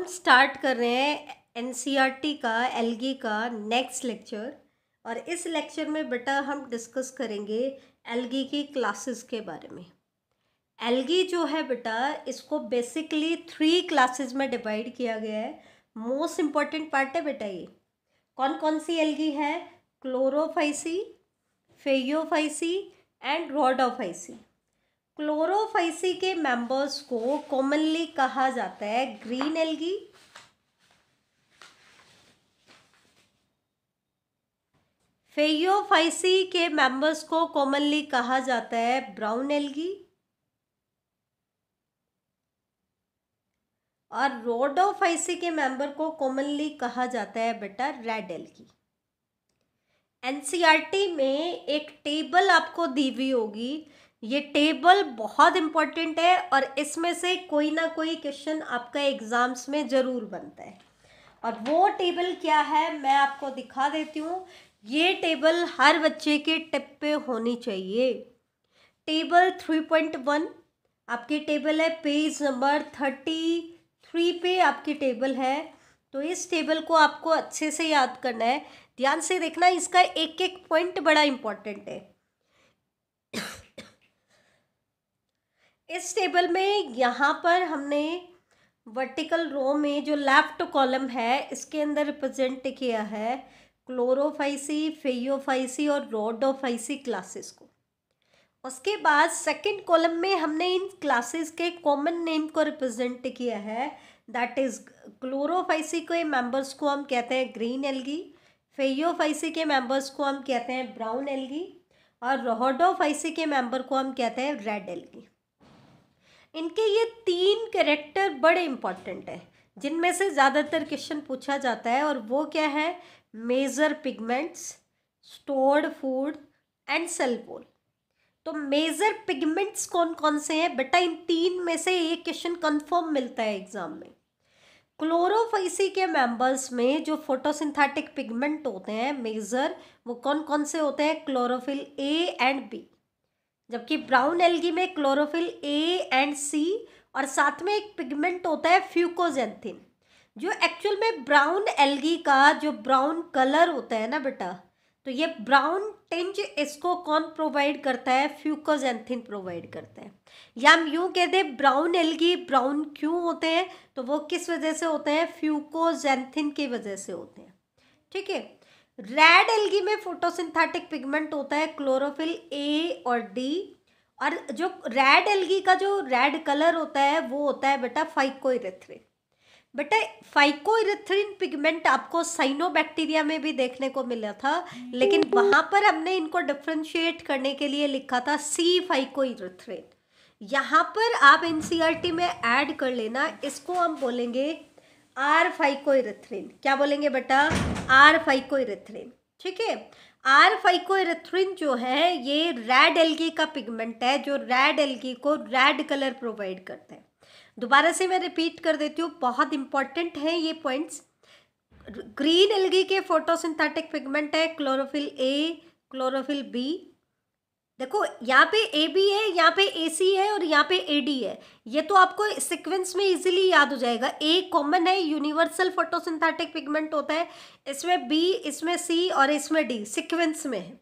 हम स्टार्ट कर रहे हैं एन e का एलगी का नेक्स्ट लेक्चर और इस लेक्चर में बेटा हम डिस्कस करेंगे एलगी की क्लासेस के बारे में एलगी जो है बेटा इसको बेसिकली थ्री क्लासेस में डिवाइड किया गया है मोस्ट इम्पॉर्टेंट पार्ट है बेटा ये कौन कौन सी एलगी है Chlorophyceae Phaeophyceae and Rhodophyceae Chlorophyceae के मेंबर्स को कॉमनली कहा जाता है ग्रीन एल्गी फेयोफाइसी के मेंबर्स को कॉमनली कहा जाता है ब्राउन एल्गी और रोडोफाइसी के मेंबर को कॉमनली कहा जाता है बेटा रेड एल्गी एनसीईआरटी में एक टेबल आपको दी हुई होगी ये टेबल बहुत इम्पॉर्टेंट है और इसमें से कोई ना कोई क्वेश्चन आपका एग्ज़ाम्स में ज़रूर बनता है और वो टेबल क्या है मैं आपको दिखा देती हूँ ये टेबल हर बच्चे के टिप पे होनी चाहिए टेबल थ्री पॉइंट वन आपकी टेबल है पेज नंबर थर्टी थ्री पे आपकी टेबल है तो इस टेबल को आपको अच्छे से याद करना है ध्यान से देखना इसका एक एक पॉइंट बड़ा इम्पॉर्टेंट है इस टेबल में यहाँ पर हमने वर्टिकल रो में जो लेफ्ट कॉलम है इसके अंदर रिप्रेजेंट किया है क्लोरोफाइसी फेयोफाइसी और रोडोफाइसी क्लासेस को उसके बाद सेकंड कॉलम में हमने इन क्लासेस के कॉमन नेम को रिप्रेजेंट किया है दैट इज़ क्लोरोफाइसी के मेंबर्स को हम कहते हैं ग्रीन एलगी फेयोफाइसी के मेंबर्स को हम कहते हैं ब्राउन एलगी और रोहडोफाइसी के मेंबर को हम कहते हैं रेड एलगी इनके ये तीन कैरेक्टर बड़े इम्पॉर्टेंट हैं जिनमें से ज़्यादातर क्वेश्चन पूछा जाता है और वो क्या है major pigments stored food and cell wall तो मेजर पिगमेंट्स कौन कौन से हैं बेटा इन तीन में से एक क्वेश्चन कंफर्म मिलता है एग्ज़ाम में क्लोरोफाइसी के मेंबर्स में जो फोटोसिंथेटिक पिगमेंट होते हैं मेजर वो कौन कौन से होते हैं क्लोरोफिल ए एंड बी जबकि ब्राउन एल्गी में क्लोरोफिल ए एंड सी और साथ में एक पिगमेंट होता है फ्यूकोजेंथिन जो एक्चुअल में ब्राउन एल्गी का जो ब्राउन कलर होता है ना बेटा तो ये ब्राउन टेंज इसको कौन प्रोवाइड करता है फ्यूकोजेंथिन प्रोवाइड करता है या हम यूँ कह दें ब्राउन एल्गी ब्राउन क्यों होते हैं तो वो किस वजह से होते हैं फ्यूकोजेंथिन की वजह से होते हैं ठीक है रेड एल्गी में फोटोसिंथेटिक पिगमेंट होता है क्लोरोफिल ए और डी और जो रेड एल्गी का जो रेड कलर होता है वो होता है बेटा फाइकोइरेथ्रिन बेटा फाइकोइरेथ्रिन पिगमेंट आपको साइनोबैक्टीरिया में भी देखने को मिला था लेकिन हम्म। वहाँ पर हमने इनको डिफ्रेंशिएट करने के लिए लिखा था सी फाइकोइरेथ्रिन यहाँ पर आप एन e में ऐड कर लेना इसको हम बोलेंगे आर फाइको इरेथ्रिन क्या बोलेंगे बेटा आर फाइको इरेथ्रिन ठीक है आर इरेथ्रिन जो है ये रेड एल्गी का पिगमेंट है जो रेड एल्गी को रेड कलर प्रोवाइड करता है दोबारा से मैं रिपीट कर देती हूँ बहुत इंपॉर्टेंट है ये पॉइंट्स ग्रीन एल्गी के फोटोसिंथेटिक पिगमेंट है क्लोरोफिल ए क्लोरोफिल बी देखो यहाँ पे ए बी है यहाँ पे ए सी है और यहाँ पे ए डी है ये तो आपको सिक्वेंस में इजीली याद हो जाएगा ए कॉमन है यूनिवर्सल फोटोसिंथेटिक पिगमेंट होता है इसमें बी इसमें सी और इसमें डी सिक्वेंस में है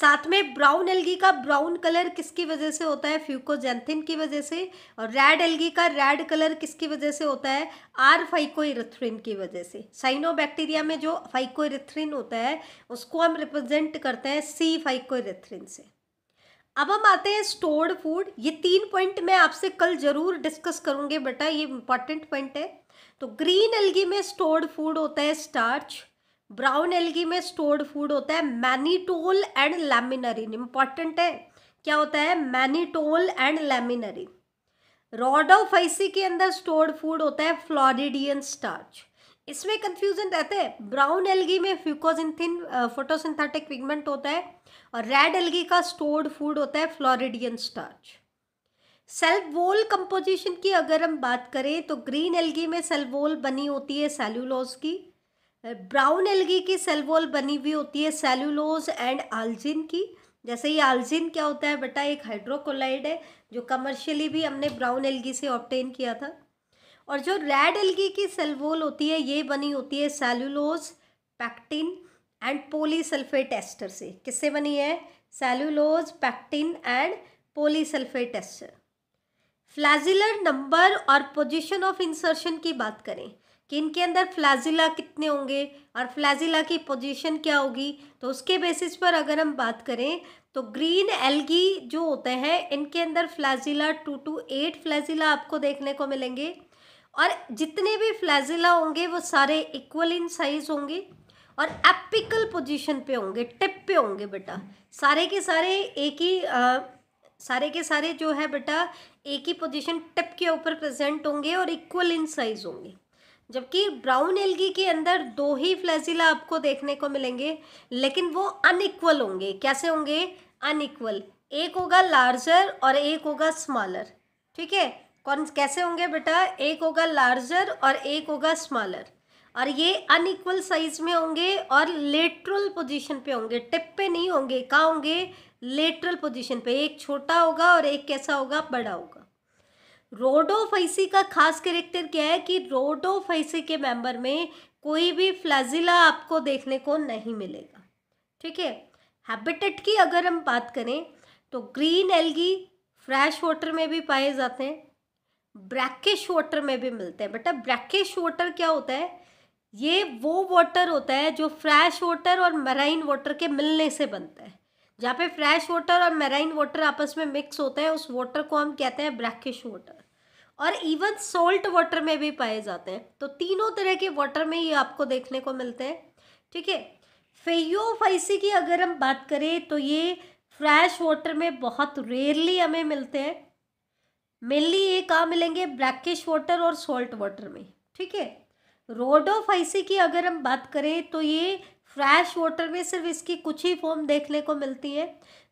साथ में ब्राउन एलगी का ब्राउन कलर किसकी वजह से होता है फ्यूकोजेंथिन की वजह से और रेड एलगी का रेड कलर किसकी वजह से होता है आर फाइकोइरिथ्रिन की वजह से साइनोबैक्टीरिया में जो फाइकोइरिथ्रिन होता है उसको हम रिप्रेजेंट करते हैं सी फाइकोइरिथ्रिन से अब हम आते हैं स्टोर्ड फूड ये तीन पॉइंट मैं आपसे कल ज़रूर डिस्कस करूँगी बेटा ये इंपॉर्टेंट पॉइंट है तो ग्रीन एलगी में स्टोर्ड फूड होता है स्टार्च ब्राउन एलगी में स्टोर्ड फूड होता है मैनीटोल एंड लेमिनरिन इंपॉर्टेंट है क्या होता है mannitol and laminarin rod of के अंदर स्टोर्ड फूड होता है फ्लोरिडियन स्टार्च इसमें कंफ्यूजन रहते हैं ब्राउन एलगी में फ्यूकोजिन थिन फोटोसिंथेटिक पिगमेंट होता है और रेड एल्गी का स्टोर्ड फूड होता है फ्लोरिडियन स्टार्च सेल्वोल कंपोजिशन की अगर हम बात करें तो ग्रीन एल्गी में सेल्वोल बनी होती है सेल्यूलोज की ब्राउन एल्गी की सेल्वोल बनी हुई होती है सेल्यूलोज एंड आलजिन की जैसे ये आलजिन क्या होता है बेटा एक हाइड्रोकोलाइड है जो कमर्शियली भी हमने ब्राउन एल्गी से ऑप्टेन किया था और जो रेड एल्गी की सेल्वोल होती है ये बनी होती है cellulose pectin and polysulphate ester से किससे बनी है cellulose pectin and polysulphate ester flagellar number और पोजीशन ऑफ इंसर्शन की बात करें कि इनके अंदर फ्लैजिला कितने होंगे और फ्लैजिला की पोजीशन क्या होगी तो उसके बेसिस पर अगर हम बात करें तो ग्रीन एल्गी जो होते हैं इनके अंदर flagella two to eight flagella आपको देखने को मिलेंगे और जितने भी फ्लैजिला होंगे वो सारे इक्वल इन साइज़ होंगे और एपिकल पोजीशन पे होंगे टिप पे होंगे बेटा सारे के सारे एक ही आ, सारे के सारे जो है बेटा एक ही पोजीशन टिप के ऊपर प्रेजेंट होंगे और इक्वल इन साइज होंगे जबकि ब्राउन एलगी के अंदर दो ही फ्लैजिला आपको देखने को मिलेंगे लेकिन वो अनइक्वल होंगे कैसे होंगे अनइक्वल एक होगा लार्जर और एक होगा स्मॉलर ठीक है कौन कैसे होंगे बेटा एक होगा लार्जर और एक होगा स्मॉलर और ये अनइक्वल साइज में होंगे और लेटरल पोजीशन पे होंगे टिप पे नहीं होंगे कहाँ होंगे लेटरल पोजीशन पे एक छोटा होगा और एक कैसा होगा बड़ा होगा रोडोफाइसी का खास करेक्टर क्या है कि रोडोफाइसी के मेंबर में कोई भी फ्लैजिला आपको देखने को नहीं मिलेगा ठीक है हैबिटेट की अगर हम बात करें तो ग्रीन एल्गी फ्रेश वाटर में भी पाए जाते हैं ब्रैकेश वाटर में भी मिलते हैं बेटा ब्रैकेश वाटर क्या होता है ये वो वाटर होता है जो फ्रेश वाटर और मराइन वाटर के मिलने से बनता है जहाँ पे फ्रेश वाटर और मैराइन वाटर आपस में मिक्स होता है उस वाटर को हम कहते हैं ब्रैकिश वाटर और इवन सॉल्ट वाटर में भी पाए जाते हैं तो तीनों तरह के वाटर में ये आपको देखने को मिलते हैं ठीक है फेयोफाइसी की अगर हम बात करें तो ये फ्रेश वाटर में बहुत रेयरली हमें मिलते हैं मेनली ये कहाँ मिलेंगे ब्रैकिश वाटर और सॉल्ट वाटर में ठीक है रोडोफाइसी की अगर हम बात करें तो ये फ्रैश वाटर में सिर्फ इसकी कुछ ही फॉर्म देखने को मिलती है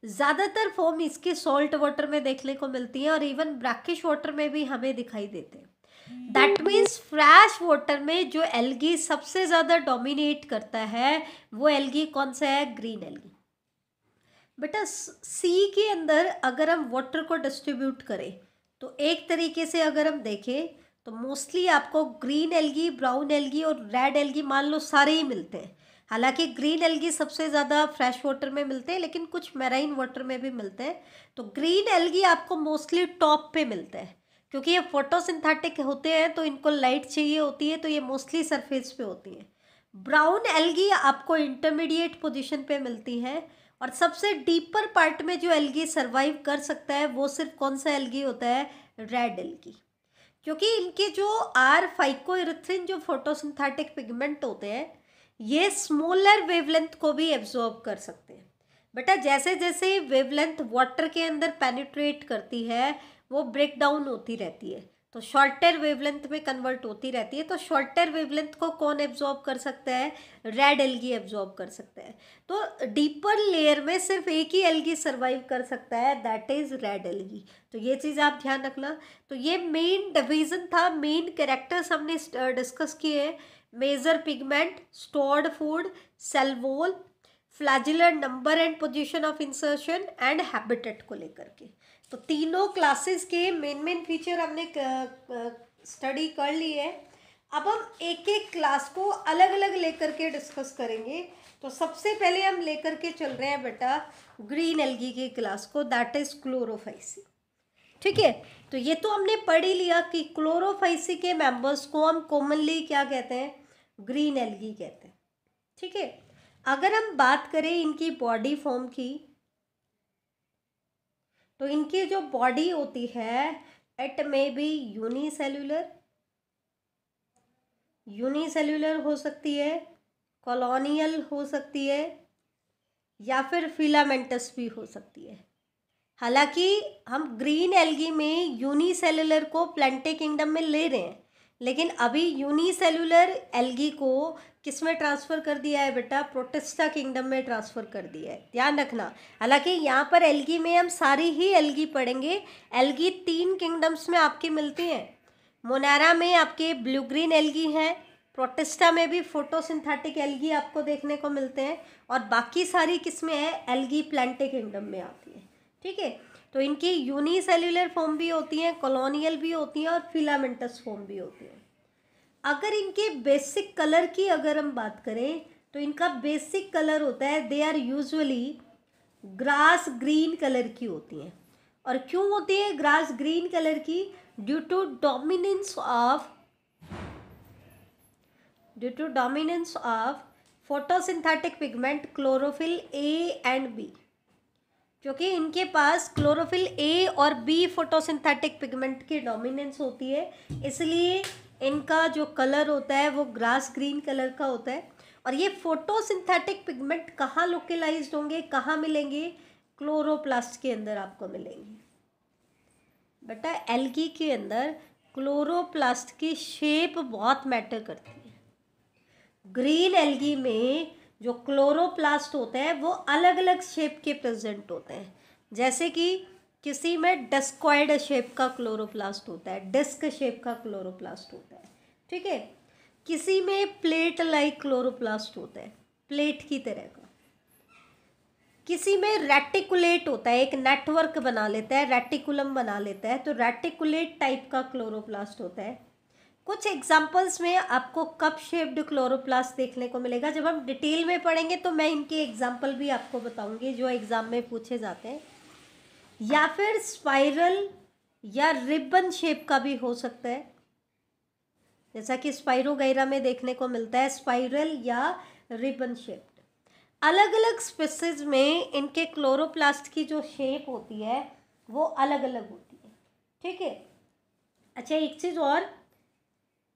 ज़्यादातर फॉर्म इसके सॉल्ट वाटर में देखने को मिलती है और इवन ब्रैकिश वाटर में भी हमें दिखाई देते हैं दैट मीन्स फ्रैश वाटर में जो एल्गी सबसे ज़्यादा डोमिनेट करता है वो एल्गी कौन सा है ग्रीन एल्गी बेटा सी के अंदर अगर हम वाटर को डिस्ट्रीब्यूट करें तो एक तरीके से अगर हम देखें तो मोस्टली आपको ग्रीन एलगी ब्राउन एलगी और रेड एलगी मान लो सारे ही मिलते हैं हालांकि ग्रीन एलगी सबसे ज़्यादा फ्रेश वाटर में मिलते हैं लेकिन कुछ मैराइन वाटर में भी मिलते हैं तो ग्रीन एलगी आपको मोस्टली टॉप पे मिलते हैं क्योंकि ये फोटोसिंथेटिक होते हैं तो इनको लाइट चाहिए होती है तो ये मोस्टली सरफेस पे होती हैं ब्राउन एलगी आपको इंटरमीडिएट पोजिशन पर मिलती है और सबसे डीपर पार्ट में जो एलगी सर्वाइव कर सकता है वो सिर्फ कौन सा एलगी होता है रेड एलगी क्योंकि इनके जो आर फाइकोरिथिन जो फोटोसिंथेटिक पिगमेंट होते हैं ये स्मॉलर वेवलेंथ को भी एब्जॉर्ब कर सकते हैं बेटा जैसे जैसे वेवलेंथ वाटर के अंदर पेनिट्रेट करती है वो ब्रेक डाउन होती रहती है तो शॉर्टर वेवलेंथ में कन्वर्ट होती रहती है तो शॉर्टर वेवलेंथ को कौन एब्जॉर्ब कर सकता है रेड एलगी एब्जॉर्ब कर सकता है तो डीपर लेयर में सिर्फ एक ही एलगी सर्वाइव कर सकता है दैट इज रेड एलगी तो ये चीज़ आप ध्यान रखना तो ये मेन डिवीजन था मेन कैरेक्टर्स हमने डिस्कस किए हैं major pigment stored food cell wall flagellar number and position of insertion and habitat को लेकर के तो तीनों क्लासेस के मेन मेन फीचर हमने स्टडी कर लिए है अब हम एक एक क्लास को अलग अलग लेकर के डिस्कस करेंगे तो सबसे पहले हम लेकर के चल रहे हैं बेटा ग्रीन एलगी की क्लास को दैट इज़ क्लोरोफाइसी ठीक है तो ये तो हमने पढ़ ही लिया कि क्लोरोफाइसी के मेंबर्स को हम कॉमनली क्या कहते हैं ग्रीन एलगी कहते हैं ठीक है अगर हम बात करें इनकी बॉडी फॉर्म की तो इनकी जो बॉडी होती है it may be unicellular unicellular हो सकती है कॉलोनियल हो सकती है या फिर फिलामेंटस भी हो सकती है हालांकि हम ग्रीन एल्गी में यूनिसेलुलर को प्लांटे किंगडम में ले रहे हैं लेकिन अभी यूनिसेलुलर एल्गी को किस में ट्रांसफ़र कर दिया है बेटा प्रोटेस्टा किंगडम में ट्रांसफ़र कर दिया है ध्यान रखना हालांकि यहाँ पर एलगी में हम सारी ही एलगी पढ़ेंगे एलगी तीन किंगडम्स में आपके मिलती हैं मोनारा में आपके ब्लू ग्रीन एलगी हैं प्रोटेस्टा में भी फोटोसिंथेटिक एलगी आपको देखने को मिलते हैं और बाकी सारी किस्में हैं एलगी प्लान्टे किंगडम में आती है ठीक है तो इनकी यूनिसेल्युलर फॉर्म भी होती हैं कॉलोनियल भी होती हैं और फिलामेंटस फॉर्म भी होती हैं अगर इनके बेसिक कलर की अगर हम बात करें तो इनका बेसिक कलर होता है they are usually grass green colour की होती हैं और क्यों होती है ग्रास ग्रीन कलर की due to dominance of due to dominance of photosynthetic pigment chlorophyll a and b क्योंकि इनके पास क्लोरोफिल ए और बी फोटोसिंथेटिक पिगमेंट की डोमिनेंस होती है इसलिए इनका जो कलर होता है वो ग्रास ग्रीन कलर का होता है और ये फोटोसिंथेटिक पिगमेंट कहाँ लोकेलाइज होंगे कहाँ मिलेंगे क्लोरोप्लास्ट के अंदर आपको मिलेंगे बेटा एल्गी के अंदर क्लोरोप्लास्ट की शेप बहुत मैटर करती है ग्रीन एल्गी में जो क्लोरोप्लास्ट होते हैं वो अलग अलग शेप के प्रेजेंट होते हैं जैसे कि किसी में डिस्कॉइड शेप का क्लोरोप्लास्ट होता है डिस्क शेप का क्लोरोप्लास्ट होता है ठीक है किसी में प्लेट लाइक क्लोरोप्लास्ट होता है प्लेट की तरह का किसी में रेटिकुलेट होता है एक नेटवर्क बना लेता है रेटिकुलम बना लेता है तो रेटिकुलेट टाइप का क्लोरोप्लास्ट होता है कुछ एग्जाम्पल्स में आपको कप शेप्ड क्लोरोप्लास्ट देखने को मिलेगा जब हम डिटेल में पढ़ेंगे तो मैं इनके एग्जाम्पल भी आपको बताऊंगी जो एग्ज़ाम में पूछे जाते हैं या फिर स्पाइरल या रिबन शेप का भी हो सकता है जैसा कि स्पाइरोगैरा में देखने को मिलता है स्पाइरल या रिबन शेप अलग अलग स्पीसीज में इनके क्लोरोप्लास्ट की जो शेप होती है वो अलग अलग होती है ठीक है अच्छा एक चीज़ और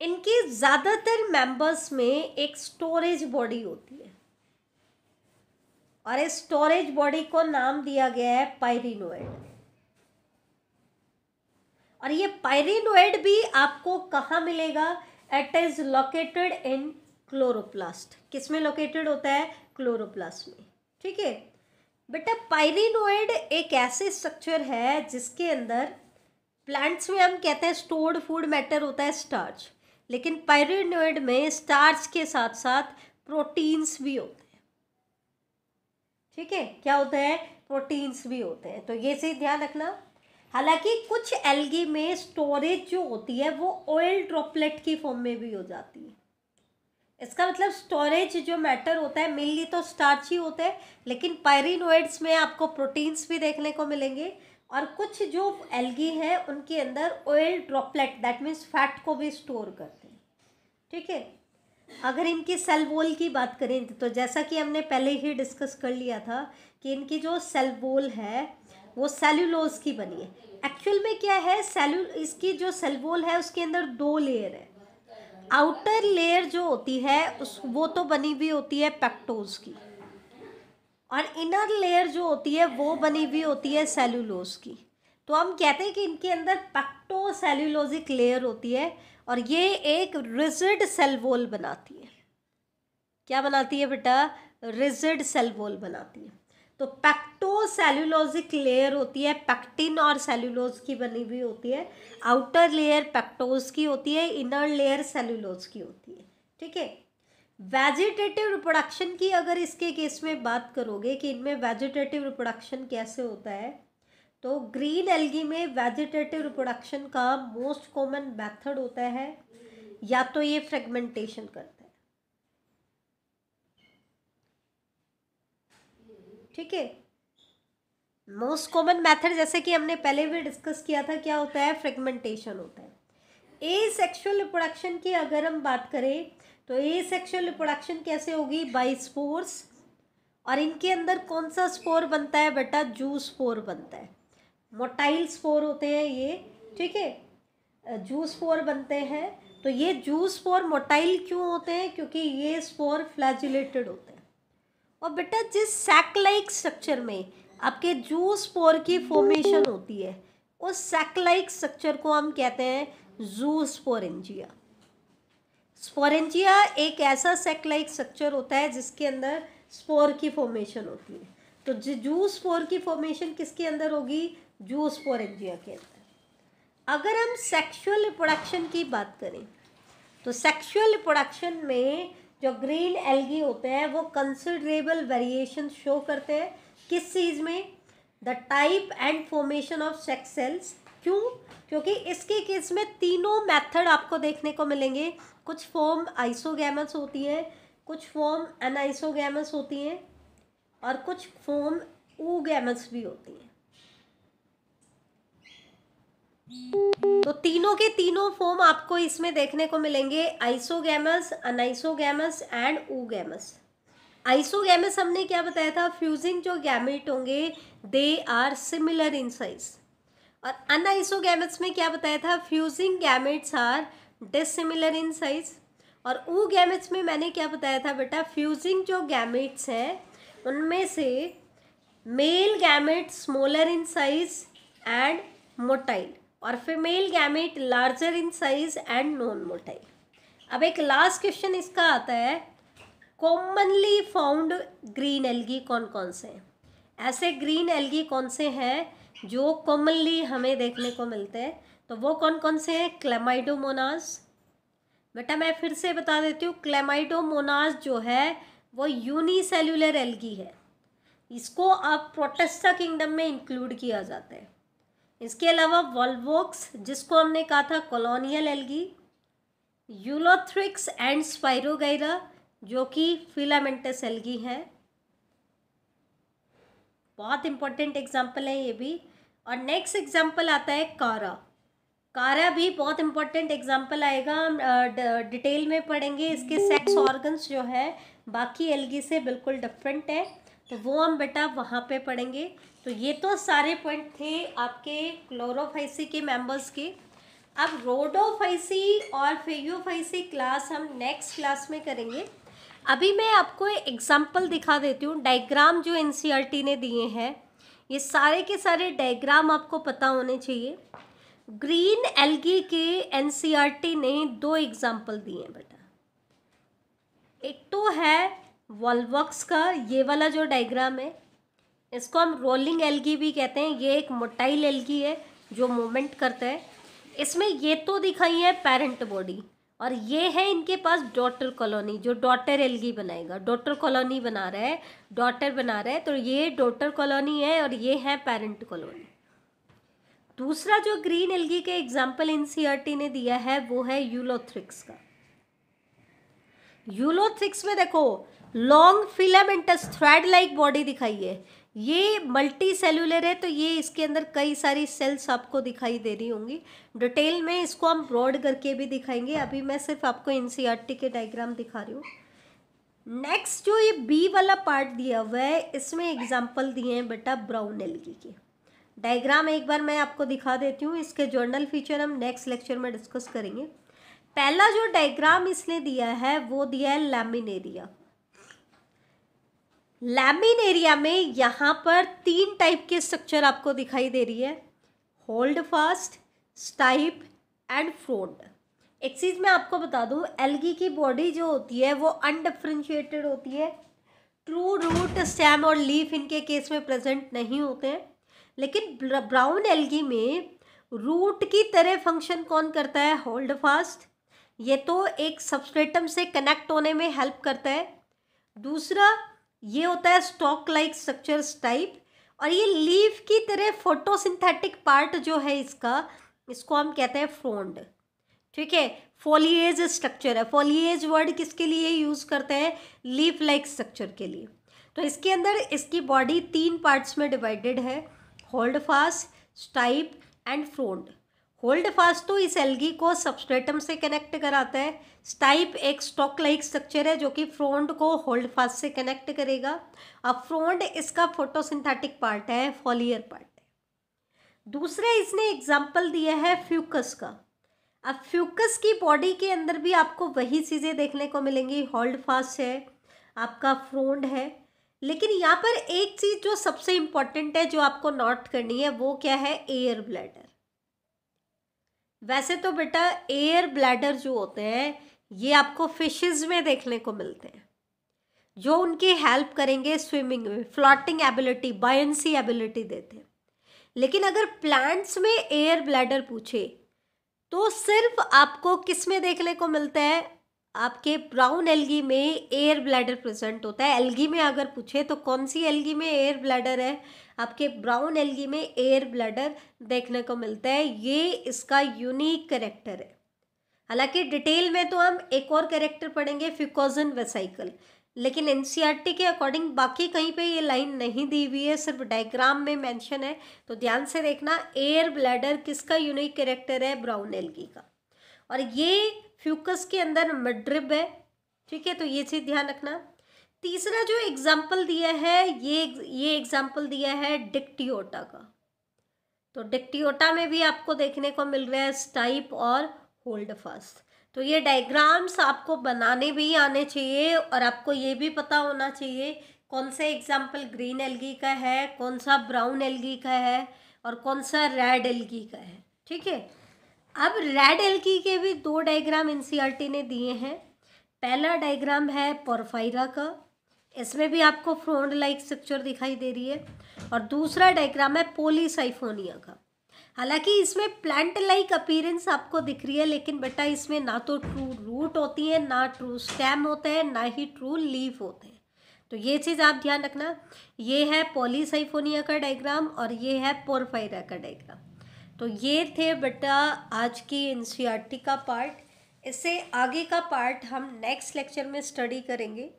इनके ज़्यादातर मेंबर्स में एक स्टोरेज बॉडी होती है और इस स्टोरेज बॉडी को नाम दिया गया है पायरिनोइड और ये पायरिनोइड भी आपको कहाँ मिलेगा it is located in chloroplast किस में लोकेटेड होता है क्लोरोप्लास्ट में ठीक है बेटा पायरिनोइड एक ऐसे स्ट्रक्चर है जिसके अंदर प्लांट्स में हम कहते हैं स्टोर्ड फूड मैटर होता है स्टार्च लेकिन पायरिनोइड में स्टार्च के साथ साथ प्रोटीन्स भी होते हैं ठीक है क्या होता है प्रोटीन्स भी होते हैं तो ये सही ध्यान रखना हालांकि कुछ एल्गी में स्टोरेज जो होती है वो ऑयल ड्रॉपलेट की फॉर्म में भी हो जाती है इसका मतलब स्टोरेज जो मैटर होता है मेनली तो स्टार्च ही होता है लेकिन पायरिनोइड्स में आपको प्रोटीन्स भी देखने को मिलेंगे और कुछ जो एल्गी हैं उनके अंदर oil droplet that means fat को भी स्टोर करते हैं ठीक है अगर इनकी सेल वॉल की बात करें तो जैसा कि हमने पहले ही डिस्कस कर लिया था कि इनकी जो सेल वॉल है वो सेल्यूलोज की बनी है एक्चुअल में क्या है सेल्यू इसकी जो सेल वॉल है उसके अंदर दो लेयर है आउटर लेयर जो होती है उस वो तो बनी हुई होती है पैक्टोज की और इनर लेयर जो होती है वो बनी हुई होती है सेल्यूलोज की तो हम कहते हैं कि इनके अंदर पैक्टो सेल्यूलोजिक लेयर होती है और ये एक रिजिड सेल वॉल बनाती है क्या बनाती है बेटा रिजिड सेल वॉल बनाती है तो पैक्टोसेल्यूलोजिक लेयर होती है पैक्टिन और सेल्यूलोज की बनी हुई होती है आउटर लेयर पैक्टोज की होती है इनर लेयर सेल्यूलोज की होती है ठीक है वेजिटेटिव रिप्रोडक्शन की अगर इसके केस में बात करोगे कि इनमें वेजिटेटिव रिप्रोडक्शन कैसे होता है तो ग्रीन एल्गी में वेजिटेटिव रिप्रोडक्शन का मोस्ट कॉमन मेथड होता है या तो ये फ्रेगमेंटेशन करता है ठीक है मोस्ट कॉमन मेथड जैसे कि हमने पहले भी डिस्कस किया था क्या होता है फ्रेगमेंटेशन होता है ए सेक्शुअल रिप्रोडक्शन की अगर हम बात करें तो ए सेक्शुअल रिप्रोडक्शन कैसे होगी बाई स्पोर्स और इनके अंदर कौन सा स्पोर बनता है बेटा जू स्पोर बनता है मोटाइल स्पोर होते हैं ये ठीक है जूस स्पोर बनते हैं तो ये जूस स्पोर मोटाइल क्यों होते हैं क्योंकि ये स्पोर फ्लैजुलेटेड होते हैं और बेटा जिस सैक लाइक स्ट्रक्चर में आपके जूस स्पोर की फॉर्मेशन होती है उस सैक लाइक स्ट्रक्चर को हम कहते हैं जू स्पोरेंजिया स्पोरेंजिया एक ऐसा सेक लाइक स्ट्रक्चर होता है जिसके अंदर स्पोर की फॉर्मेशन होती है तो जूस स्पोर की फॉर्मेशन किसके अंदर होगी फॉर स्पोरेंजिया के अंदर अगर हम सेक्सुअल रिप्रोडक्शन की बात करें तो सेक्सुअल रिप्रोडक्शन में जो ग्रीन एल्गी होते हैं वो कंसिडरेबल वेरिएशन शो करते हैं किस चीज़ में the type and formation of sex cells क्यों क्योंकि इसके केस में तीनों मेथड आपको देखने को मिलेंगे कुछ फॉर्म आइसोगैमस होती है कुछ फॉर्म अनआइसोगैमस होती हैं और कुछ फॉर्म ऊगैमस भी होती हैं तो तीनों के तीनों फॉर्म आपको इसमें देखने को मिलेंगे isogamous anisogamous and oogamous isogamous हमने क्या बताया था फ्यूजिंग जो गैमेट होंगे they are similar in size और अनाइसोगेमस में क्या बताया था fusing gametes are dissimilar in size और ऊ गैमेट्स में मैंने क्या बताया था बेटा फ्यूजिंग जो गैमेट्स हैं उनमें से male gamete smaller in size and motile और female gamete larger in size and non motile अब एक लास्ट क्वेश्चन इसका आता है कॉमनली फाउंड ग्रीन एल्गी कौन कौन से हैं ऐसे ग्रीन एल्गी कौन से हैं जो कॉमनली हमें देखने को मिलते हैं तो वो कौन कौन से हैं क्लेमाइडोमोनास बेटा मैं फिर से बता देती हूँ क्लेमाइडोमोनास जो है वो यूनिसेल्युलर एल्गी है इसको अब प्रोटेस्टा किंगडम में इंक्लूड किया जाता है इसके अलावा वॉल्वोक्स जिसको हमने कहा था colonial algae Ulothrix and Spirogyra जो कि फिलामेंटस एल्गी है बहुत इंपॉर्टेंट एग्जाम्पल है ये भी और नेक्स्ट एग्जाम्पल आता है कारा कारा भी बहुत इंपॉर्टेंट एग्जाम्पल आएगा हम डिटेल में पढ़ेंगे इसके सेक्स ऑर्गन्स जो है बाकी एलगी से बिल्कुल डिफरेंट है तो वो हम बेटा वहाँ पे पढ़ेंगे तो ये तो सारे पॉइंट थे आपके क्लोरोफाइसी के मेंबर्स के अब रोडोफाइसी और फेयोफाइसी क्लास हम नेक्स्ट क्लास में करेंगे अभी मैं आपको एग्जाम्पल दिखा देती हूँ डायग्राम जो एन e ने दिए हैं ये सारे के सारे डायग्राम आपको पता होने चाहिए ग्रीन एलगी के एन e ने दो एग्जाम्पल दिए हैं बेटा एक तो है वॉलवक्स का ये वाला जो डायग्राम है इसको हम रोलिंग एलगी भी कहते हैं ये एक मोटाइल एलगी है जो मूवमेंट करता है इसमें ये तो दिखाई है पेरेंट बॉडी और ये है इनके पास डॉटर कॉलोनी जो डॉटर एलगी बनाएगा डॉटर कॉलोनी बना रहा है डॉटर बना रहा है तो ये डॉटर कॉलोनी है और ये है पेरेंट कॉलोनी दूसरा जो ग्रीन एलगी के एग्जाम्पल एन e ने दिया है वो है यूलोथ्रिक्स का यूलोथ्रिक्स में देखो long filamentous thread like body दिखाई है ये मल्टी सेलुलर है तो ये इसके अंदर कई सारी सेल्स आपको दिखाई दे रही होंगी डिटेल में इसको हम ब्रॉड करके भी दिखाएंगे अभी मैं सिर्फ आपको एन के डायग्राम दिखा रही हूँ नेक्स्ट जो ये बी वाला पार्ट दिया हुआ है इसमें एग्जाम्पल दिए हैं बेटा ब्राउन एलगी के डायग्राम एक बार मैं आपको दिखा देती हूँ इसके जर्नल फीचर हम नेक्स्ट लेक्चर में डिस्कस करेंगे पहला जो डायग्राम इसने दिया है वो दिया है लेमिनेरिया लैमिन एरिया में यहाँ पर तीन टाइप के स्ट्रक्चर आपको दिखाई दे रही है holdfast stipe and frond एक चीज़ मैं आपको बता दूँ एलगी की बॉडी जो होती है वो अनडिफ्रेंशिएटेड होती है ट्रू रूट स्टैम और लीफ इनके केस में प्रेजेंट नहीं होते हैं लेकिन ब्राउन एलगी में रूट की तरह फंक्शन कौन करता है होल्ड फास्ट ये तो एक सबस्ट्रेटम से कनेक्ट होने में हेल्प करता है दूसरा ये होता है स्टॉक लाइक स्ट्रक्चर्स टाइप और ये लीव की तरह फोटोसिंथेटिक पार्ट जो है इसका इसको हम कहते हैं फ्रोंड ठीक है फोलिएज स्ट्रक्चर है फोलिएज वर्ड किसके लिए यूज़ करते हैं लीफ लाइक स्ट्रक्चर के लिए तो इसके अंदर इसकी बॉडी तीन पार्ट्स में डिवाइडेड है holdfast stipe and frond holdfast तो इस एल्गी को सबस्ट्रेटम से कनेक्ट कराता है स्टाइप एक स्टॉक लाइक स्ट्रक्चर है जो कि फ्रोंड को होल्ड फास्ट से कनेक्ट करेगा अब फ्रोंड इसका फोटोसिंथेटिक पार्ट है फॉलियर पार्ट है दूसरे इसने एग्जाम्पल दिया है फ्यूकस का अब फ्यूकस की बॉडी के अंदर भी आपको वही चीज़ें देखने को मिलेंगी होल्ड फास्ट है आपका फ्रोंड है लेकिन यहाँ पर एक चीज़ जो सबसे इम्पॉर्टेंट है जो आपको नोट करनी है वो क्या है एयर ब्लैडर वैसे तो बेटा एयर ब्लैडर जो होते हैं ये आपको फिशेस में देखने को मिलते हैं जो उनकी हेल्प करेंगे स्विमिंग में फ्लॉटिंग एबिलिटी बायंसी एबिलिटी देते हैं लेकिन अगर प्लांट्स में एयर ब्लैडर पूछे तो सिर्फ आपको किस में देखने को मिलता है आपके ब्राउन एलगी में एयर ब्लैडर प्रेजेंट होता है एलगी में अगर पूछे तो कौन सी एलगी में एयर ब्लैडर है आपके ब्राउन एलगी में एयर ब्लैडर देखने को मिलता है ये इसका यूनिक करेक्टर है हालांकि डिटेल में तो हम एक और कैरेक्टर पढ़ेंगे फिकोजन वेसाइकल लेकिन एन e के अकॉर्डिंग बाकी कहीं पे ये लाइन नहीं दी हुई है सिर्फ डायग्राम में मेंशन है तो ध्यान से देखना एयर ब्लैडर किसका यूनिक कैरेक्टर है ब्राउन एलगी का और ये फ्यूकस के अंदर मड्रिब है ठीक है तो ये चीज़ ध्यान रखना तीसरा जो एग्जाम्पल दिया है ये ये एग्जाम्पल दिया है डिक्टियोटा का तो डिक्टियोटा में भी आपको देखने को मिल रहा है स्टाइप और होल्ड फर्स्ट तो ये डायग्राम्स आपको बनाने भी आने चाहिए और आपको ये भी पता होना चाहिए कौन सा एग्जाम्पल ग्रीन एलगी का है कौन सा ब्राउन एलगी का है और कौन सा रेड एलगी का है ठीक है अब रेड एलगी के भी दो डायग्राम एन ने दिए हैं पहला डायग्राम है पोरफाइरा का इसमें भी आपको फ्रोंड लाइक स्ट्रक्चर दिखाई दे रही है और दूसरा डायग्राम है पोलीसाइफोनिया का हालांकि इसमें प्लांट लाइक अपीयरेंस आपको दिख रही है लेकिन बेटा इसमें ना तो ट्रू रूट होती है ना ट्रू स्टेम होते हैं ना ही ट्रू लीफ होते हैं तो ये चीज़ आप ध्यान रखना ये है पॉलीसाइफोनिया का डायग्राम और ये है पोरफाइरा का डायग्राम तो ये थे बेटा आज की एन का पार्ट इससे आगे का पार्ट हम नेक्स्ट लेक्चर में स्टडी करेंगे